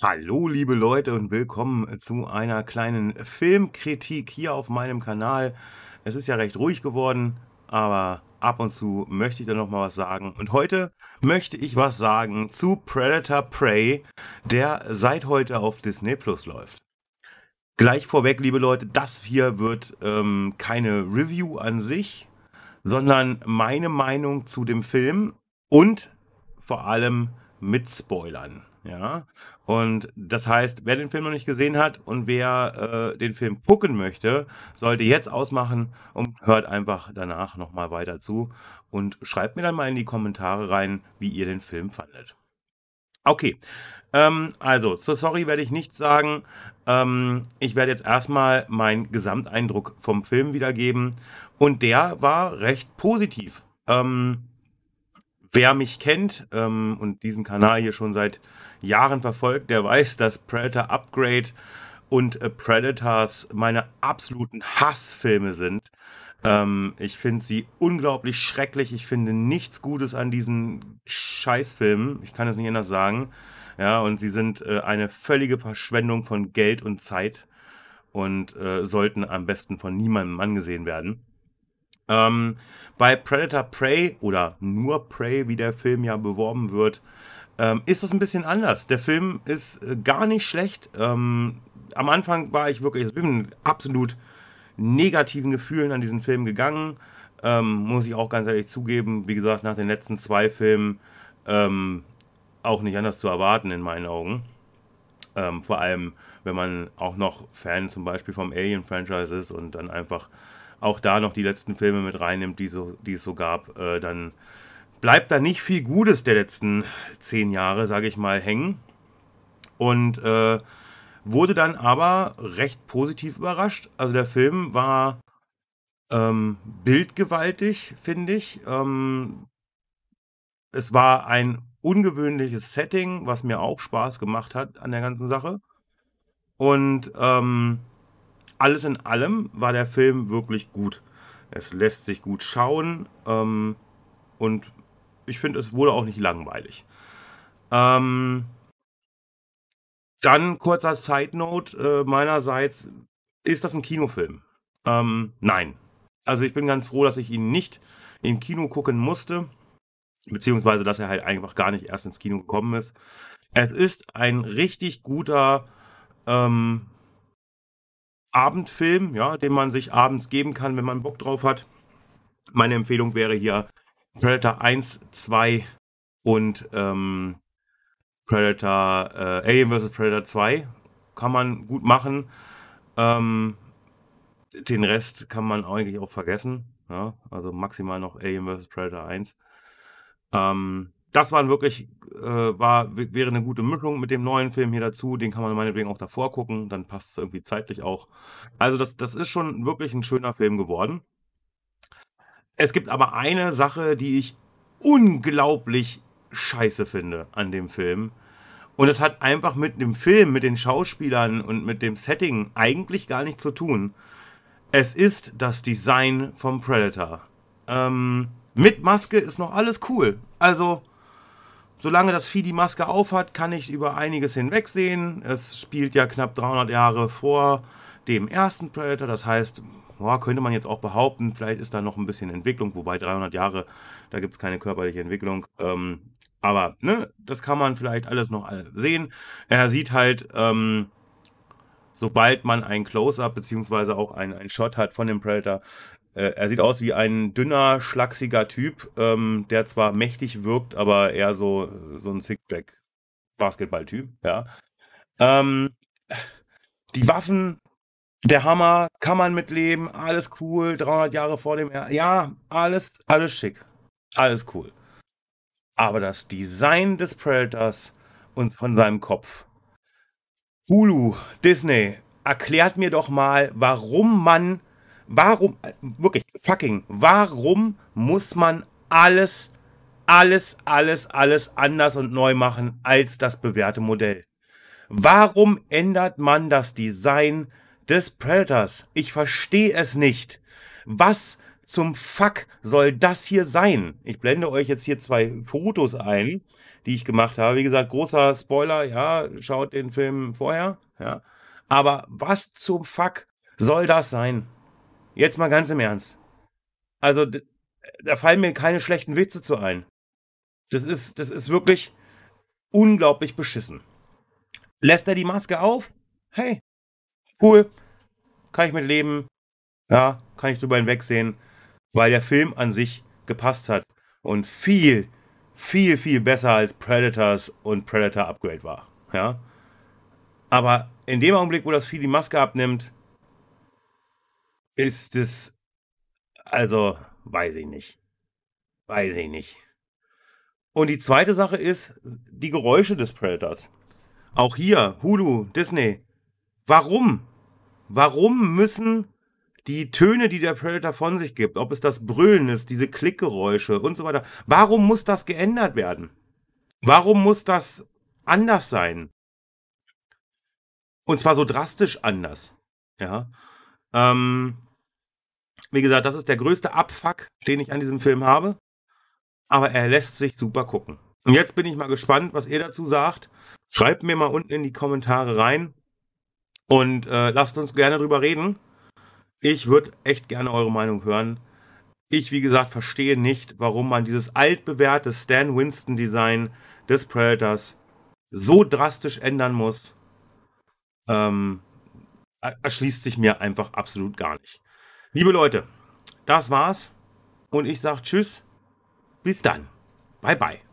Hallo liebe Leute und willkommen äh, zu einer kleinen Filmkritik hier auf meinem Kanal. Es ist ja recht ruhig geworden, aber ab und zu möchte ich da noch mal was sagen. Und heute möchte ich was sagen zu Predator Prey, der seit heute auf Disney Plus läuft. Gleich vorweg, liebe Leute, das hier wird ähm, keine Review an sich, sondern meine Meinung zu dem Film und vor allem mit Spoilern. Ja. Und das heißt, wer den Film noch nicht gesehen hat und wer äh, den Film gucken möchte, sollte jetzt ausmachen und hört einfach danach nochmal weiter zu und schreibt mir dann mal in die Kommentare rein, wie ihr den Film fandet. Okay, ähm, also so Sorry werde ich nichts sagen. Ähm, ich werde jetzt erstmal meinen Gesamteindruck vom Film wiedergeben und der war recht positiv. Ähm, Wer mich kennt ähm, und diesen Kanal hier schon seit Jahren verfolgt, der weiß, dass Predator Upgrade und äh, Predators meine absoluten Hassfilme sind. Ähm, ich finde sie unglaublich schrecklich. Ich finde nichts Gutes an diesen Scheißfilmen. Ich kann es nicht anders sagen. Ja, und sie sind äh, eine völlige Verschwendung von Geld und Zeit und äh, sollten am besten von niemandem angesehen werden. Ähm, bei Predator Prey oder nur Prey, wie der Film ja beworben wird, ähm, ist es ein bisschen anders. Der Film ist äh, gar nicht schlecht. Ähm, am Anfang war ich wirklich ich bin mit absolut negativen Gefühlen an diesen Film gegangen. Ähm, muss ich auch ganz ehrlich zugeben. Wie gesagt, nach den letzten zwei Filmen ähm, auch nicht anders zu erwarten in meinen Augen. Ähm, vor allem, wenn man auch noch Fan zum Beispiel vom Alien-Franchise ist und dann einfach auch da noch die letzten Filme mit reinnimmt, die, so, die es so gab, äh, dann bleibt da nicht viel Gutes der letzten zehn Jahre, sage ich mal, hängen. Und äh, wurde dann aber recht positiv überrascht. Also der Film war ähm, bildgewaltig, finde ich. Ähm, es war ein ungewöhnliches Setting, was mir auch Spaß gemacht hat an der ganzen Sache. Und ähm, alles in allem war der Film wirklich gut. Es lässt sich gut schauen ähm, und ich finde, es wurde auch nicht langweilig. Ähm, dann kurzer Side Note äh, meinerseits: Ist das ein Kinofilm? Ähm, nein. Also ich bin ganz froh, dass ich ihn nicht im Kino gucken musste, beziehungsweise dass er halt einfach gar nicht erst ins Kino gekommen ist. Es ist ein richtig guter ähm, Abendfilm, ja, den man sich abends geben kann, wenn man Bock drauf hat. Meine Empfehlung wäre hier Predator 1, 2 und ähm, Predator äh, Alien vs. Predator 2. Kann man gut machen. Ähm, den Rest kann man eigentlich auch vergessen. Ja? Also maximal noch Alien vs. Predator 1. Ähm, das waren wirklich, äh, war, wäre eine gute Mischung mit dem neuen Film hier dazu. Den kann man meinetwegen auch davor gucken, dann passt es irgendwie zeitlich auch. Also, das, das ist schon wirklich ein schöner Film geworden. Es gibt aber eine Sache, die ich unglaublich scheiße finde an dem Film. Und es hat einfach mit dem Film, mit den Schauspielern und mit dem Setting eigentlich gar nichts zu tun. Es ist das Design vom Predator. Ähm, mit Maske ist noch alles cool. Also, Solange das Vieh die Maske aufhat, kann ich über einiges hinwegsehen. Es spielt ja knapp 300 Jahre vor dem ersten Predator. Das heißt, boah, könnte man jetzt auch behaupten, vielleicht ist da noch ein bisschen Entwicklung. Wobei 300 Jahre, da gibt es keine körperliche Entwicklung. Ähm, aber ne, das kann man vielleicht alles noch sehen. Er sieht halt, ähm, sobald man ein Close-up bzw. auch einen Shot hat von dem Predator, äh, er sieht aus wie ein dünner, schlachsiger Typ, ähm, der zwar mächtig wirkt, aber eher so, so ein Sixpack-Basketball-Typ, ja. Ähm, die Waffen, der Hammer, kann man mitleben, alles cool, 300 Jahre vor dem Jahr, ja, alles, alles schick, alles cool. Aber das Design des Predators und von seinem Kopf. Hulu, Disney, erklärt mir doch mal, warum man Warum, äh, wirklich, fucking, warum muss man alles, alles, alles, alles anders und neu machen als das bewährte Modell? Warum ändert man das Design des Predators? Ich verstehe es nicht. Was zum Fuck soll das hier sein? Ich blende euch jetzt hier zwei Fotos ein, die ich gemacht habe. Wie gesagt, großer Spoiler, ja, schaut den Film vorher, ja. Aber was zum Fuck soll das sein? jetzt mal ganz im Ernst. Also, da fallen mir keine schlechten Witze zu ein. Das ist, das ist wirklich unglaublich beschissen. Lässt er die Maske auf? Hey, cool. Kann ich mit leben. Ja, kann ich drüber hinwegsehen, weil der Film an sich gepasst hat und viel, viel, viel besser als Predators und Predator Upgrade war. Ja. Aber in dem Augenblick, wo das Vieh die Maske abnimmt, ist es, also weiß ich nicht. Weiß ich nicht. Und die zweite Sache ist die Geräusche des Predators. Auch hier, Hulu, Disney. Warum? Warum müssen die Töne, die der Predator von sich gibt, ob es das Brüllen ist, diese Klickgeräusche und so weiter, warum muss das geändert werden? Warum muss das anders sein? Und zwar so drastisch anders. Ja. Ähm, wie gesagt, das ist der größte Abfuck, den ich an diesem Film habe. Aber er lässt sich super gucken. Und jetzt bin ich mal gespannt, was ihr dazu sagt. Schreibt mir mal unten in die Kommentare rein und äh, lasst uns gerne drüber reden. Ich würde echt gerne eure Meinung hören. Ich, wie gesagt, verstehe nicht, warum man dieses altbewährte Stan Winston-Design des Predators so drastisch ändern muss. Ähm, erschließt sich mir einfach absolut gar nicht. Liebe Leute, das war's. Und ich sage Tschüss. Bis dann. Bye, bye.